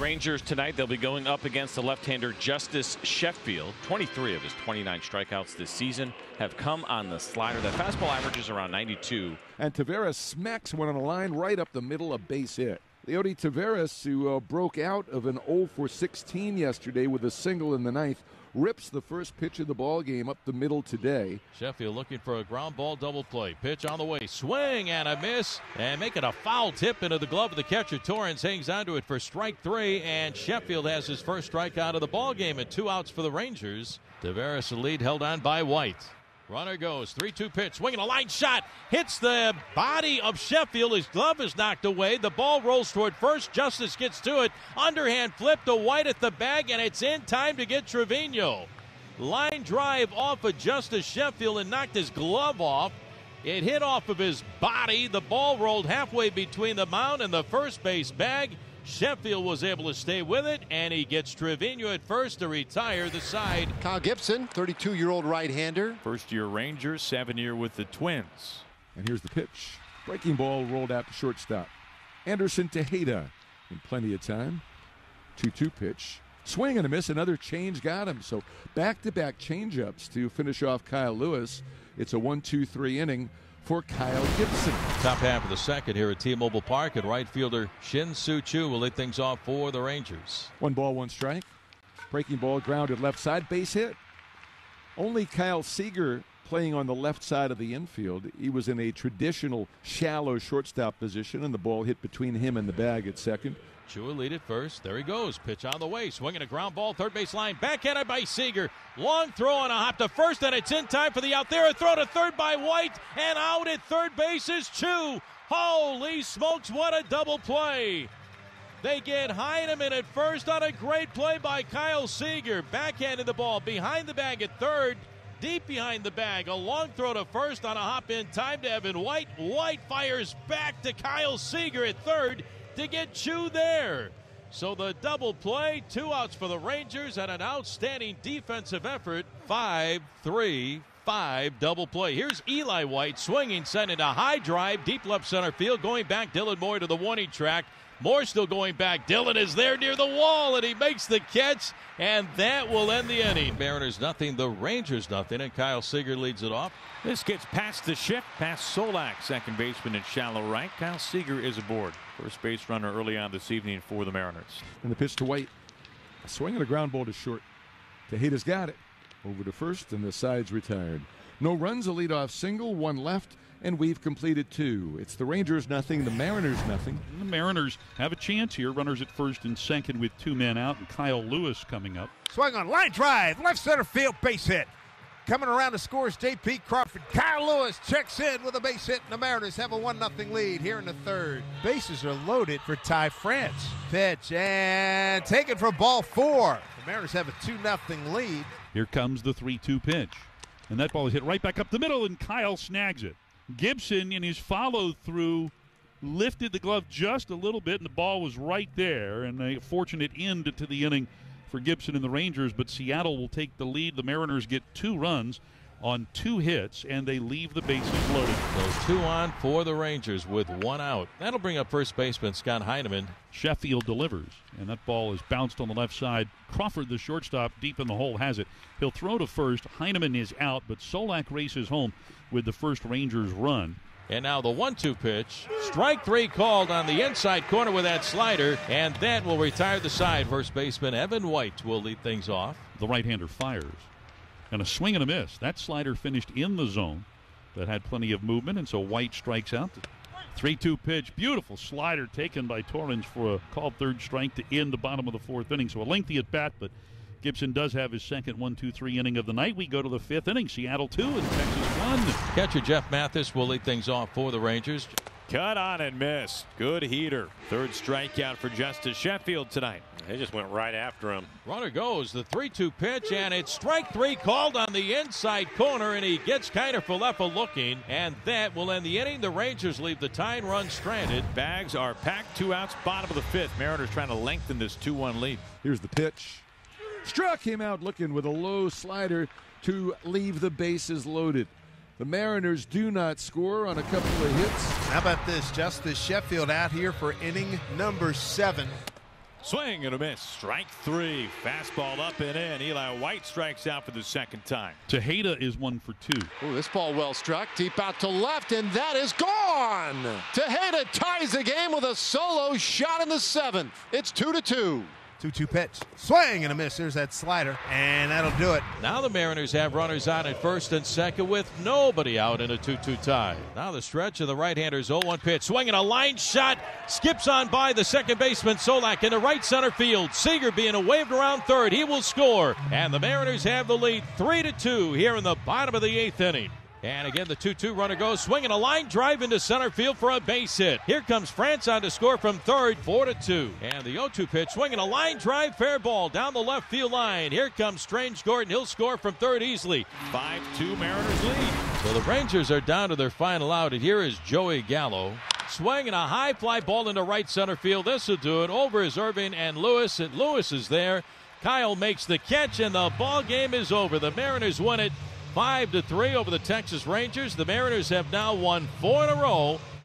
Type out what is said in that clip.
Rangers tonight, they'll be going up against the left-hander Justice Sheffield. 23 of his 29 strikeouts this season have come on the slider. That fastball averages around 92. And Tavares smacks one on a line right up the middle, a base hit. Leody Taveras, who uh, broke out of an 0 for 16 yesterday with a single in the ninth, rips the first pitch of the ball game up the middle today. Sheffield looking for a ground ball double play. Pitch on the way, swing and a miss, and making a foul tip into the glove of the catcher. Torrens hangs onto it for strike three, and Sheffield has his first strikeout of the ball game and two outs for the Rangers. Tavares' lead held on by White. Runner goes. 3 2 pitch. Swinging a line shot. Hits the body of Sheffield. His glove is knocked away. The ball rolls toward first. Justice gets to it. Underhand flip to White at the bag, and it's in time to get Trevino. Line drive off of Justice Sheffield and knocked his glove off. It hit off of his body. The ball rolled halfway between the mound and the first base bag, Sheffield was able to stay with it, and he gets Trevino at first to retire the side. Kyle Gibson, 32-year-old right-hander. First-year Ranger, seven-year with the Twins. And here's the pitch. Breaking ball rolled out to shortstop. Anderson Tejeda in plenty of time. 2-2 pitch. Swing and a miss. Another change got him. So back-to-back changeups to finish off Kyle Lewis. It's a one-two-three inning for Kyle Gibson. Top half of the second here at T-Mobile Park, and right fielder Shin Soo Chu will lead things off for the Rangers. One ball, one strike. Breaking ball grounded left side, base hit. Only Kyle Seager playing on the left side of the infield. He was in a traditional shallow shortstop position, and the ball hit between him and the bag at second. Chua lead at first. There he goes. Pitch on the way. Swinging a ground ball. Third base line. Back by Seager. Long throw and a hop to first, and it's in time for the out there. A throw to third by White, and out at third base is Chu. Holy smokes, what a double play! They get Heineman at first on a great play by Kyle Seager. Backhanded the ball behind the bag at third deep behind the bag. A long throw to first on a hop in time to Evan White. White fires back to Kyle Seager at third to get Chu there. So the double play, two outs for the Rangers, and an outstanding defensive effort. 5 3 5 double play. Here's Eli White swinging, sending a high drive, deep left center field, going back Dylan Moy to the warning track. Moore still going back. Dylan is there near the wall, and he makes the catch, and that will end the inning. Mariners nothing, the Rangers nothing, and Kyle Seager leads it off. This gets past the shift, past Solak, second baseman in shallow right. Kyle Seager is aboard. First base runner early on this evening for the Mariners. And the pitch to White. Swinging a ground ball to short. Tejeda's got it. Over to first, and the side's retired. No runs, a leadoff single, one left, and we've completed two. It's the Rangers nothing, the Mariners nothing. The Mariners have a chance here. Runners at first and second with two men out, and Kyle Lewis coming up. Swung on line drive, left center field base hit. Coming around to is J.P. Crawford. Kyle Lewis checks in with a base hit, and the Mariners have a 1 0 lead here in the third. Bases are loaded for Ty France. Pitch and taken for ball four. The Mariners have a 2 0 lead. Here comes the 3 2 pitch. And that ball is hit right back up the middle, and Kyle snags it. Gibson, in his follow through, lifted the glove just a little bit, and the ball was right there. And a fortunate end to the inning for Gibson and the Rangers, but Seattle will take the lead. The Mariners get two runs on two hits, and they leave the bases loaded. So two on for the Rangers with one out. That'll bring up first baseman Scott Heineman. Sheffield delivers, and that ball is bounced on the left side. Crawford, the shortstop, deep in the hole, has it. He'll throw to first. Heineman is out, but Solak races home with the first Rangers run. And now the one two pitch. Strike three called on the inside corner with that slider, and that will retire the side. First baseman Evan White will lead things off. The right hander fires. And a swing and a miss. That slider finished in the zone that had plenty of movement, and so White strikes out. 3 2 pitch. Beautiful slider taken by Torrens for a called third strike to end the bottom of the fourth inning. So a lengthy at bat, but Gibson does have his second 1 2 3 inning of the night. We go to the fifth inning. Seattle 2 and Texas 1. Catcher Jeff Mathis will lead things off for the Rangers. Cut on and missed. Good heater. Third strikeout for Justice Sheffield tonight. They just went right after him. Runner goes. The 3 2 pitch, and it's strike three called on the inside corner, and he gets Kiner Falefa looking, and that will end the inning. The Rangers leave the tying run stranded. Bags are packed. Two outs, bottom of the fifth. Mariners trying to lengthen this 2 1 lead. Here's the pitch. Struck him out looking with a low slider to leave the bases loaded. The Mariners do not score on a couple of hits. How about this? Justice Sheffield out here for inning number seven. Swing and a miss. Strike three. Fastball up and in. Eli White strikes out for the second time. Tejeda is one for two. Ooh, this ball well struck. Deep out to left, and that is gone. Tejeda ties the game with a solo shot in the seventh. It's two to two. 2 2 pitch. Swing and a miss. There's that slider, and that'll do it. Now the Mariners have runners on at first and second with nobody out in a 2 2 tie. Now the stretch of the right hander's 0 1 pitch. Swinging a line shot. Skips on by the second baseman Solak into right center field. Seager being waved around third. He will score. And the Mariners have the lead 3 to 2 here in the bottom of the eighth inning. And again, the 2 2 runner goes, swinging a line drive into center field for a base hit. Here comes France on to score from third, 4 to 2. And the 0 2 pitch, swinging a line drive, fair ball down the left field line. Here comes Strange Gordon. He'll score from third easily. 5 2 Mariners lead. So the Rangers are down to their final out, and here is Joey Gallo. Swinging a high fly ball into right center field. This will do it. Over is Irving and Lewis, and Lewis is there. Kyle makes the catch, and the ball game is over. The Mariners win it 5 to 3 over the Texas Rangers. The Mariners have now won four in a row.